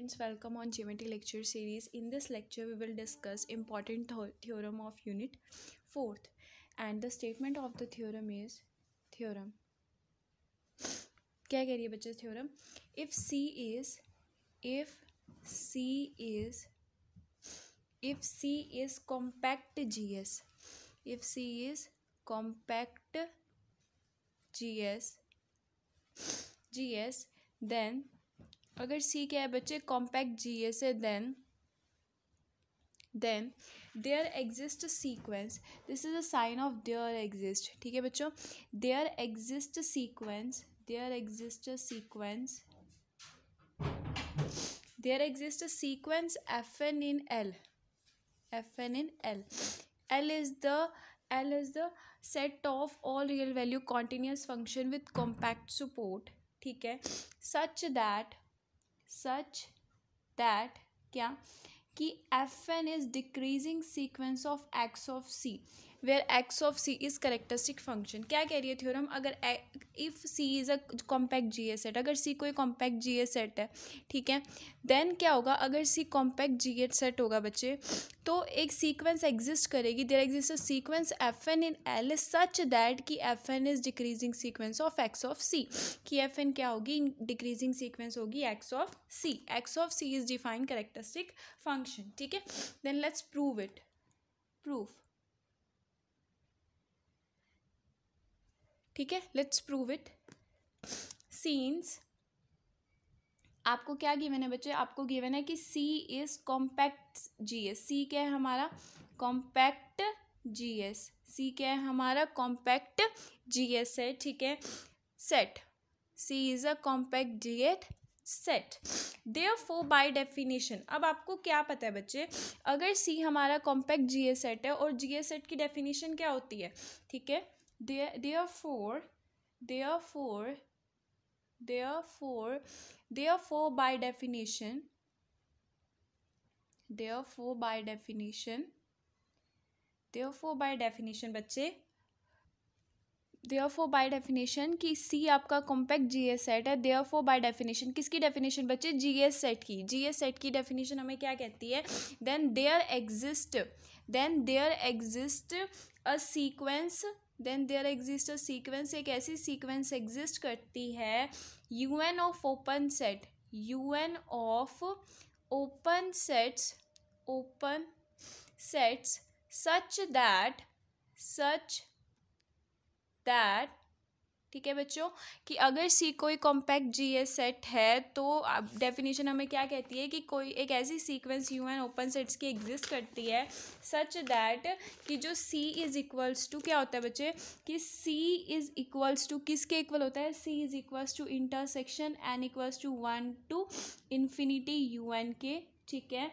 students welcome on geometry lecture series in this lecture we will discuss important th theorem of unit 4th and the statement of the theorem is theorem क्या कह रही है बच्चे theorem if C is if C is if C is compact G S if C gs GS G अगर C क्या है बच्चे compact G S है then then there exist sequence this is a sign of there exist ठीक है बच्चों there exist sequence there exist sequence there exist sequence F N in L F N in L L is the L is the set of all real value continuous function with compact support ठीक है such that such that क्या कि F N is decreasing sequence of X of C where X of C is characteristic function क्या कह रही है theorem अगर if C is a compact G A set अगर सी कोई कॉम्पैक्ट जी ए सेट है ठीक है देन क्या होगा अगर सी कॉम्पैक्ट जी ए सेट होगा बच्चे तो एक सीक्वेंस एग्जिस्ट करेगी there exist a sequence F N in L such that कि F N is decreasing sequence of X of C कि एफ एन क्या होगी डिक्रीजिंग सीक्वेंस होगी X of C X of C is defined characteristic function ठीक है then let's prove it proof ठीक है let's prove it scenes आपको क्या गिवन है बच्चे आपको गिवन है कि C is compact G S C क्या है हमारा कॉम्पैक्ट जी एस सी क्या है हमारा कॉम्पैक्ट जी एस है ठीक है set C is a compact G eight set therefore by definition अब आपको क्या पता है बच्चे अगर सी हमारा कॉम्पैक्ट जी एस सेट है और जी एस सेट की डेफिनेशन क्या होती है ठीक है therefore therefore therefore therefore by definition therefore by definition therefore by definition बच्चे देयरफॉर बाय डेफिनेशन कि सी आपका कॉम्पैक्ट जीएस सेट है फोर बाई डेफिनेशन किसकी डेफिनेशन बच्चे जी एस सेट की जी एस सेट की डेफिनेशन हमें क्या कहती है then there exist then there exist a sequence then there exist a sequence एक ऐसी सीक्वेंस एग्जिस्ट करती है U N of open set U N of open sets open sets such that such that ठीक है बच्चों कि अगर C कोई कॉम्पैक्ट जी सेट है तो डेफिनेशन हमें क्या कहती है कि कोई एक ऐसी sequence U N open sets की एग्जिस्ट करती है सच दैट कि जो सी इज़ इक्वल्स टू क्या होता है बच्चे कि सी इज़ इक्वल्स टू किसके इक्वल होता है C is equals to intersection N equals to one to infinity U N के ठीक है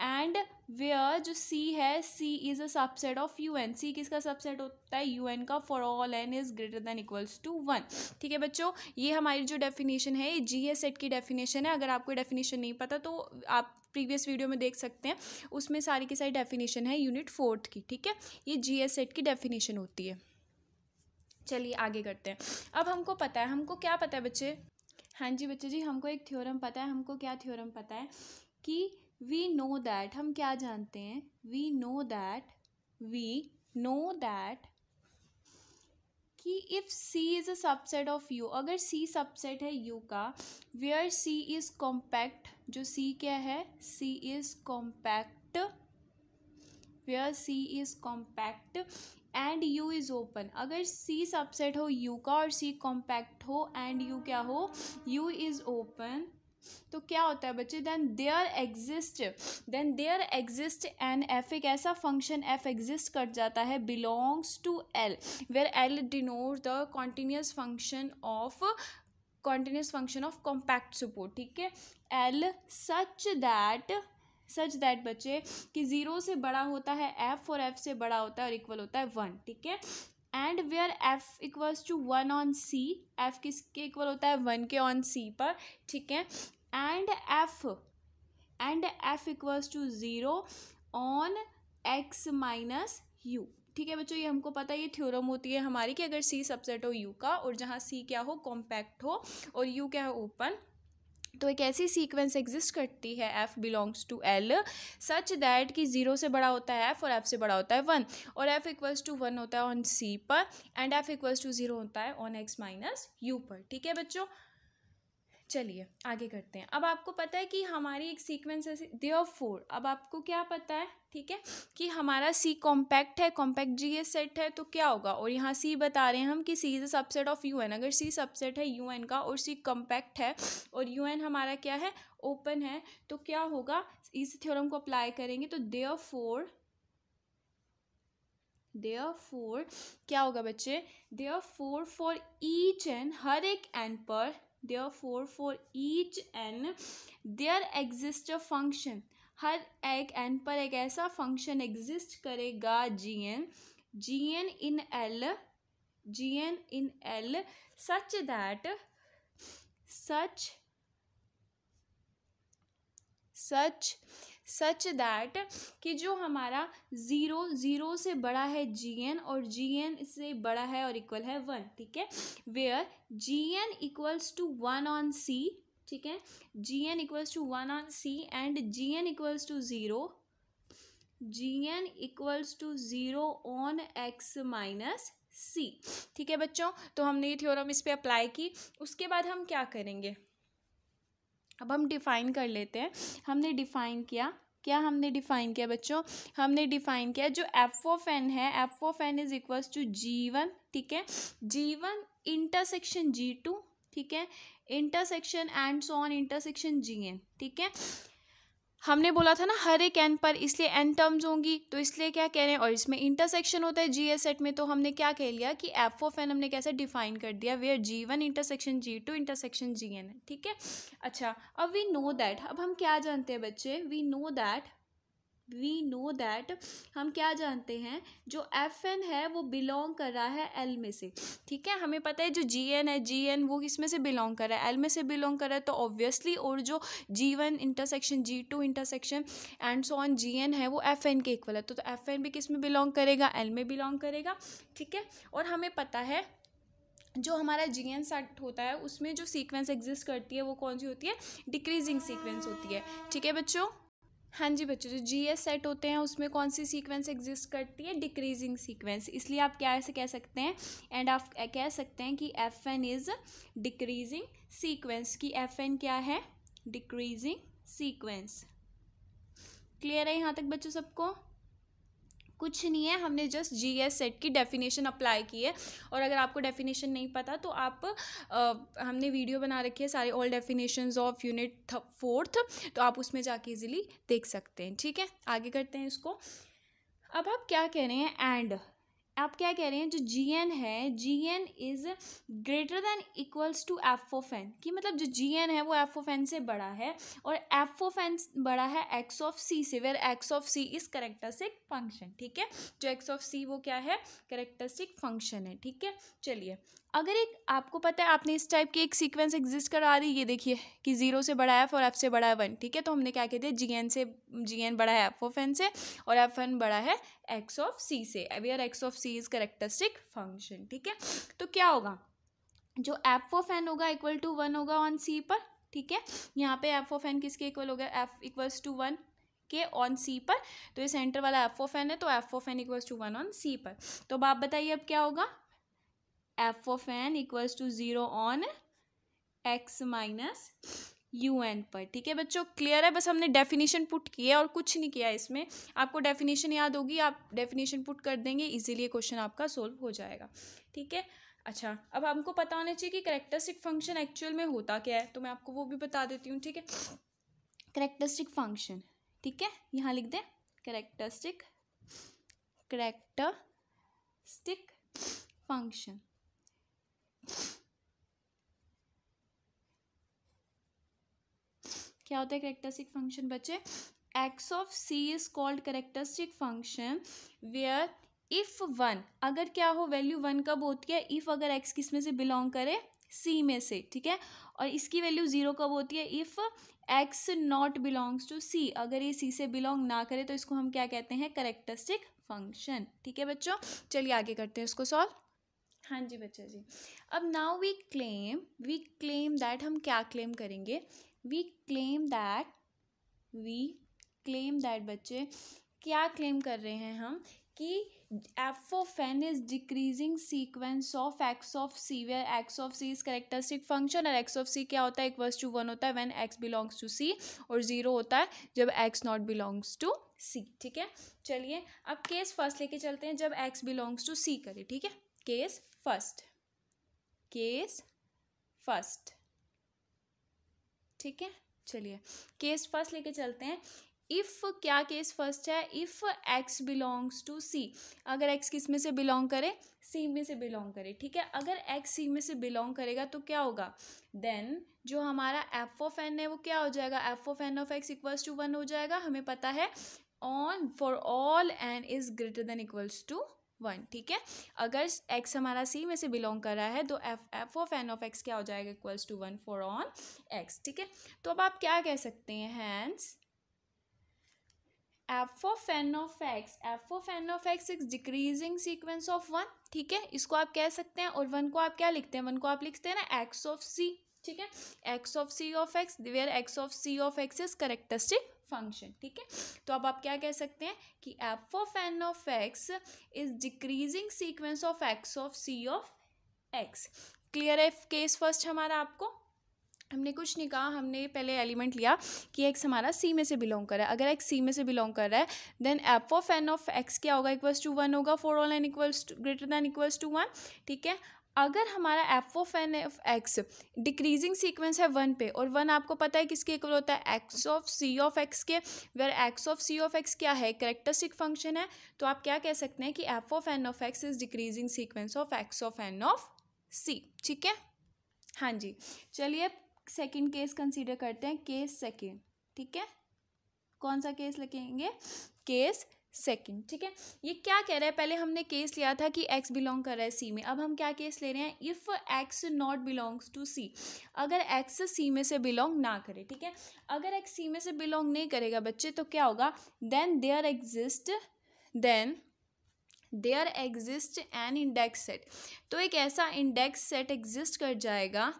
एंड वेयर जो सी है C is a subset of U N C किसका सबसेट होता है यू एन का for all N is greater than equals to one ठीक है बच्चों ये हमारी जो डेफिनेशन है ये जी एस सेट की डेफिनेशन है अगर आपको डेफिनेशन नहीं पता तो आप प्रीवियस वीडियो में देख सकते हैं उसमें सारी की सारी डेफिनेशन है यूनिट फोर्थ की ठीक है ये जी एस सेट की डेफिनेशन होती है चलिए आगे करते हैं अब हमको पता है हमको क्या पता है बच्चे हाँ जी बच्चे जी हमको एक थ्योरम पता है हमको क्या थ्योरम पता है कि वी नो दैट हम क्या जानते हैं we know that we know that कि if C is a subset of U अगर सी सबसेट है यू का वेयर सी इज़ कॉम्पैक्ट जो सी क्या है C is compact where C is compact and U is open अगर C subset हो U का और सी कॉम्पैक्ट हो एंड यू क्या हो यू इज़ ओपन तो क्या होता है बच्चे then there exist then there exist an F एक ऐसा फंक्शन एफ एग्जिस्ट कर जाता है belongs to L where L denote the continuous function of continuous function of compact support ठीक है L such that such that बच्चे कि zero से बड़ा होता है एफ़ और एफ़ से बड़ा होता है और इक्वल होता है वन ठीक है and where F equals to one on C F किसके इक्वल होता है वन के ऑन सी पर ठीक है and F and F equals to zero on X minus U ठीक है बच्चों ये हमको पता है ये थ्योरम होती है हमारी कि अगर सी सबसेट हो यू का और जहाँ सी क्या हो कॉम्पैक्ट हो और यू क्या हो ओपन तो एक ऐसी सीक्वेंस एग्जिस्ट करती है F belongs to L such that कि ज़ीरो से बड़ा होता है एफ़ और एफ़ से बड़ा होता है वन और एफ़ इक्वल्स टू वन होता है ऑन सी पर and F equals to zero होता है ऑन एक्स माइनस यू पर ठीक है बच्चों चलिए आगे करते हैं अब आपको पता है कि हमारी एक सीक्वेंस है ऑफ फोर अब आपको क्या पता है ठीक है कि हमारा सी कॉम्पैक्ट है कॉम्पैक्ट जी ए सेट है तो क्या होगा और यहाँ सी बता रहे हैं हम कि C is a subset of U N अगर सी सबसेट है यू एन का और सी कॉम्पैक्ट है और यू एन हमारा क्या है ओपन है तो क्या होगा इस थ्योरम को अप्लाई करेंगे तो दे ऑफ फोर देयर फोर क्या होगा बच्चे therefore for each N हर एक एंड पर for for each N there exist a function हर एक एन पर एक ऐसा फंक्शन एग्जिस्ट करेगा G N G N in L G N in L such that such such such that कि जो हमारा ज़ीरो ज़ीरो से बड़ा है जी एन और जी एन से बड़ा है और इक्वल है वन ठीक है where G N equals to one on C ठीक है G N equals to one on C and G N equals to zero G N equals to zero on X minus C ठीक है बच्चों तो हमने ये थ्योरम इस पर अप्लाई की उसके बाद हम क्या करेंगे अब हम डिफ़ाइन कर लेते हैं हमने डिफ़ाइन किया क्या हमने डिफ़ाइन किया बच्चों हमने डिफ़ाइन किया जो एफ ओ फैन है F of N is equals to G one ठीक है G one intersection G two ठीक है intersection and so on intersection G N ठीक है हमने बोला था ना हर एक एन पर इसलिए एन टर्म्स होंगी तो इसलिए क्या कह रहे हैं और इसमें इंटरसेक्शन होता है जी एस सेट में तो हमने क्या कह लिया कि एफ ऑफ एन हमने कैसे डिफाइन कर दिया where G one intersection G two intersection G N ठीक है अच्छा अब वी नो दैट अब हम क्या जानते हैं बच्चे we know that we know that हम क्या जानते हैं जो एफ एन है वो बिलोंग कर रहा है एल में से ठीक है हमें पता है जो जी एन है जी एन वो किस में से बिलोंग कर रहा है एल में से बिलोंग कर रहा है तो ऑब्वियसली और जो G one intersection G two intersection and so on G N है वो एफ एन के इक्वल है तो एफ तो एन भी किस में बिलोंग करेगा एल में बिलोंग करेगा ठीक है और हमें पता है जो हमारा जी एन सेट होता है उसमें जो सीक्वेंस एग्जिस्ट करती है वो कौन सी होती है डिक्रीजिंग सीक्वेंस होती है ठीक है बच्चों हाँ जी बच्चों जो जी एस सेट होते हैं उसमें कौन सी सीक्वेंस एग्जिस्ट करती है डिक्रीजिंग सीक्वेंस इसलिए आप क्या ऐसे कह सकते हैं एंड आप कह सकते हैं कि F N is decreasing sequence कि एफ एन क्या है डिक्रीजिंग सीक्वेंस क्लियर है यहाँ तक बच्चों सबको कुछ नहीं है हमने जस्ट जी एस सेट की डेफिनेशन अप्लाई की है और अगर आपको डेफिनेशन नहीं पता तो आप आ, हमने वीडियो बना रखी है सारे all definition of unit fourth तो आप उसमें जाके इज़िली देख सकते हैं ठीक है आगे करते हैं इसको अब आप क्या कह रहे हैं एंड आप क्या कह रहे हैं जो जी एन है G N is greater than equals to F of N कि मतलब जो जी एन है वो एफ ऑफ एन से बड़ा है और एफ ऑफ एन बड़ा है एक्स ऑफ सी से where X of C is characteristic function ठीक है जो एक्स ऑफ सी वो क्या है करेक्टरिस्टिक फंक्शन है ठीक है चलिए अगर एक आपको पता है आपने इस टाइप की एक सीक्वेंस एग्जिस्ट करा रही है ये देखिए कि जीरो से बड़ा एफ और एफ से बड़ा वन ठीक है तो हमने क्या कह दिया जी एन से जी एन बड़ा है एफ ऑफ एन से और एफ एन बड़ा है एक्स ऑफ सी से where X of C is characteristic function ठीक है तो क्या होगा जो एफ ऑफ एन होगा इक्वल टू वन होगा ऑन सी पर ठीक है यहाँ पे एफ ऑफ एन किसके इक्वल होगा एफ इक्वल्स टू वन के ऑन सी पर तो ये सेंटर वाला एफ ऑफ एन है तो F of N equals to one on C पर तो अब आप बताइए अब क्या होगा F of N equals to zero on X minus U N पर ठीक है बच्चों क्लियर है बस हमने डेफिनेशन पुट किया और कुछ नहीं किया इसमें आपको डेफिनेशन याद होगी आप डेफिनेशन पुट कर देंगे इजीली क्वेश्चन आपका सोल्व हो जाएगा ठीक है अच्छा अब हमको पता होना चाहिए कि करेक्टरिस्टिक फंक्शन एक्चुअल में होता क्या है तो मैं आपको वो भी बता देती हूँ ठीक है करेक्टरिस्टिक फंक्शन ठीक है यहाँ लिख दें करेक्टरिस्टिक करेक्टरिस्टिक फंक्शन क्या होता है करेक्टरिस्टिक फंक्शन बच्चे X of C is called characteristic function where if one अगर क्या हो वैल्यू वन कब होती है इफ अगर एक्स किस में से बिलोंग करे सी में से ठीक है और इसकी वैल्यू ज़ीरो कब होती है if X not belongs to C अगर ये सी से बिलोंग ना करे तो इसको हम क्या कहते हैं करेक्टरिस्टिक फंक्शन ठीक है बच्चों चलिए आगे करते हैं इसको सॉल्व हाँ जी बच्चा जी अब now we claim we claim that हम क्या क्लेम करेंगे we claim that we claim that बच्चे क्या क्लेम कर रहे हैं हम कि F of N is decreasing sequence of X of C where X of C is characteristic function और एक्स ऑफ सी क्या होता है इक्वल्स टू वन होता है when X belongs to C और ज़ीरो होता है जब एक्स नॉट बिलोंग्स टू सी ठीक है चलिए अब केस फर्स्ट लेके चलते हैं जब एक्स बिलोंग्स टू सी करे ठीक है केस फर्स्ट केस फर्स्ट ठीक है चलिए केस फर्स्ट लेके चलते हैं इफ़ क्या केस फर्स्ट है if X belongs to C अगर एक्स किस में से बिलोंग करे सी में से बिलोंग करे ठीक है अगर एक्स सी में से बिलोंग करेगा तो क्या होगा देन जो हमारा एफ ऑफ एन है वो क्या हो जाएगा F of N of X equals to one हो जाएगा हमें पता है on for all N is greater than equals to one ठीक है अगर एक्स हमारा सी में से बिलोंग कर रहा है तो F F of N of X क्या हो जाएगा equals to one for on X ठीक है तो अब आप क्या कह सकते हैं hence F of N of X F of N of X is decreasing sequence of one ठीक है इसको आप कह सकते हैं और वन को आप क्या लिखते हैं वन को आप लिखते हैं ना एक्स ऑफ सी ठीक है X of C of X where X of C of X is characteristic function ठीक है तो अब आप क्या कह सकते हैं कि F of N of X is decreasing sequence of X of C of X clear है केस फर्स्ट हमारा आपको हमने कुछ नहीं कहा हमने पहले एलिमेंट लिया कि एक्स हमारा सी में से बिलोंग कर रहा है अगर एक्स सी में से बिलोंग कर रहा है then F of N of X क्या होगा इक्वल्स टू वन होगा for all N equals to greater than equals to one ठीक है अगर हमारा F of N of X decreasing sequence है वन पे और वन आपको पता है किसके इक्वल होता है X of C of X के where X of C of X क्या है करेक्टरिस्टिक फंक्शन है तो आप क्या कह सकते हैं कि F of N of X is decreasing sequence of X of N of C ठीक है हाँ जी चलिए सेकेंड केस कंसिडर करते हैं केस सेकेंड ठीक है कौन सा केस लिखेंगे केस सेकेंड ठीक है ये क्या कह रहा है पहले हमने केस लिया था कि एक्स बिलोंग कर रहा है सी में अब हम क्या केस ले रहे हैं if X not belongs to C अगर एक्स सी में से बिलोंग ना करे ठीक है अगर एक्स सी में से बिलोंग नहीं करेगा बच्चे तो क्या होगा then there exist then there exist an index set तो एक ऐसा इंडेक्स सेट एग्जिस्ट कर जाएगा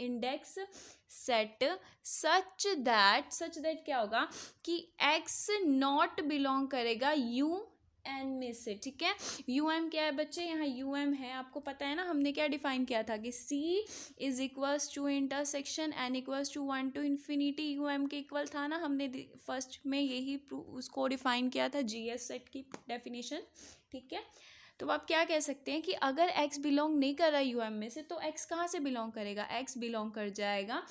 index set such that such that क्या होगा कि एक्स नॉट बिलोंग करेगा यू एन में से ठीक है यू एम क्या है बच्चे यहाँ यू एम है आपको पता है ना हमने क्या डिफाइन किया था कि C is equals to intersection N equals to one to infinity U M के इक्वल था ना हमने फर्स्ट में यही उसको डिफाइन किया था जी एस सेट की डेफिनेशन ठीक है तो आप क्या कह सकते हैं कि अगर एक्स बिलोंग नहीं कर रहा यू एम में से तो एक्स कहाँ से बिलोंग करेगा एक्स बिलोंग कर जाएगा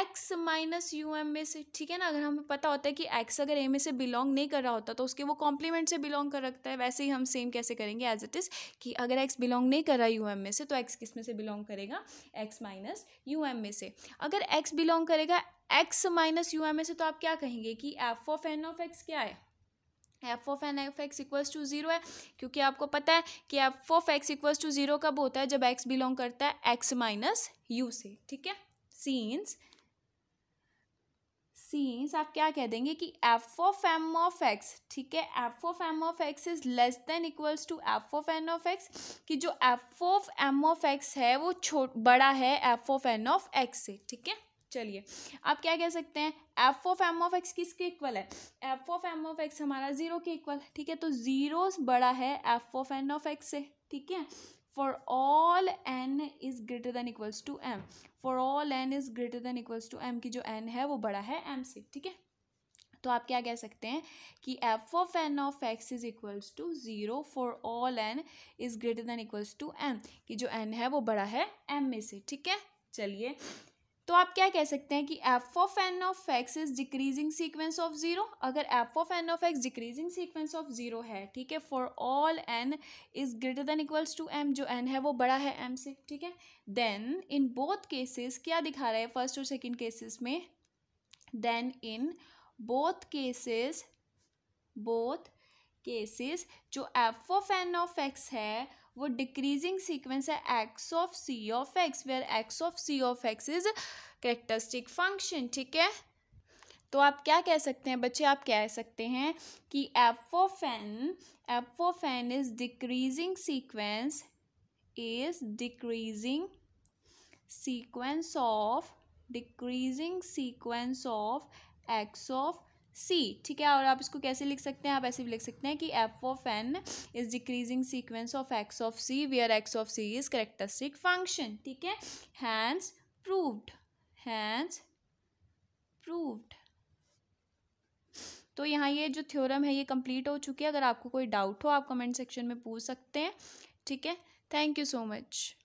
एक्स माइनस यू एम में से ठीक है ना अगर हमें पता होता है कि एक्स अगर ए में से बिलोंग नहीं कर रहा होता तो उसके वो कॉम्प्लीमेंट से बिलोंग कर रखता है वैसे ही हम सेम कैसे करेंगे एज इट इज़ कि अगर एक्स बिलोंग नहीं कर रहा यू एम में से तो एक्स किस में से बिलोंग करेगा एक्स माइनस यू एम में से अगर एक्स बिलोंग करेगा एक्स माइनस यू एम में से तो आप क्या कहेंगे कि F of N of X क्या है F of N F X equals to zero है क्योंकि आपको पता है कि F of X equals to zero कब होता है जब एक्स बिलोंग करता है एक्स माइनस यू से ठीक है सीन्स सीन्स आप क्या कह देंगे कि F of M of X ठीक है F of M of X is less than equals to F of N of X कि जो F of M of X है वो छोट बड़ा है F of N of X से ठीक है चलिए आप क्या कह सकते हैं F of M of X किसके इक्वल है F of M of X हमारा ज़ीरो के इक्वल ठीक है तो ज़ीरो बड़ा है F of N of X से ठीक है for all N is greater than equals to M for all N is greater than equals to M की जो एन है वो बड़ा है एम से ठीक है तो आप क्या कह सकते हैं कि F of N of X is equals to zero for all N is greater than equals to M कि जो एन है वो बड़ा है एम में से ठीक है चलिए तो आप क्या कह सकते हैं कि F of N of X is decreasing sequence of zero अगर F of N of X decreasing sequence of zero है ठीक है for all N is greater than equals to M जो एन है वो बड़ा है एम से ठीक है देन इन बोथ केसेस क्या दिखा रहा है फर्स्ट और सेकेंड केसेस में then in both cases both cases जो F of N of X है वो डिक्रीजिंग सीक्वेंस है X of C of X where X of C of X is characteristic function ठीक है तो आप क्या कह सकते हैं बच्चे आप कह सकते हैं कि F of N F of N is decreasing sequence is decreasing sequence of decreasing sequence of X of C ठीक है और आप इसको कैसे लिख सकते हैं आप ऐसे भी लिख सकते हैं कि F of N is decreasing sequence of X of C or X of C is characteristic function ठीक है हैंस प्रूव्ड हैंस प्रूव्ड तो यहाँ ये जो थ्योरम है ये कंप्लीट हो चुकी है अगर आपको कोई डाउट हो आप कमेंट सेक्शन में पूछ सकते हैं ठीक है थैंक यू सो मच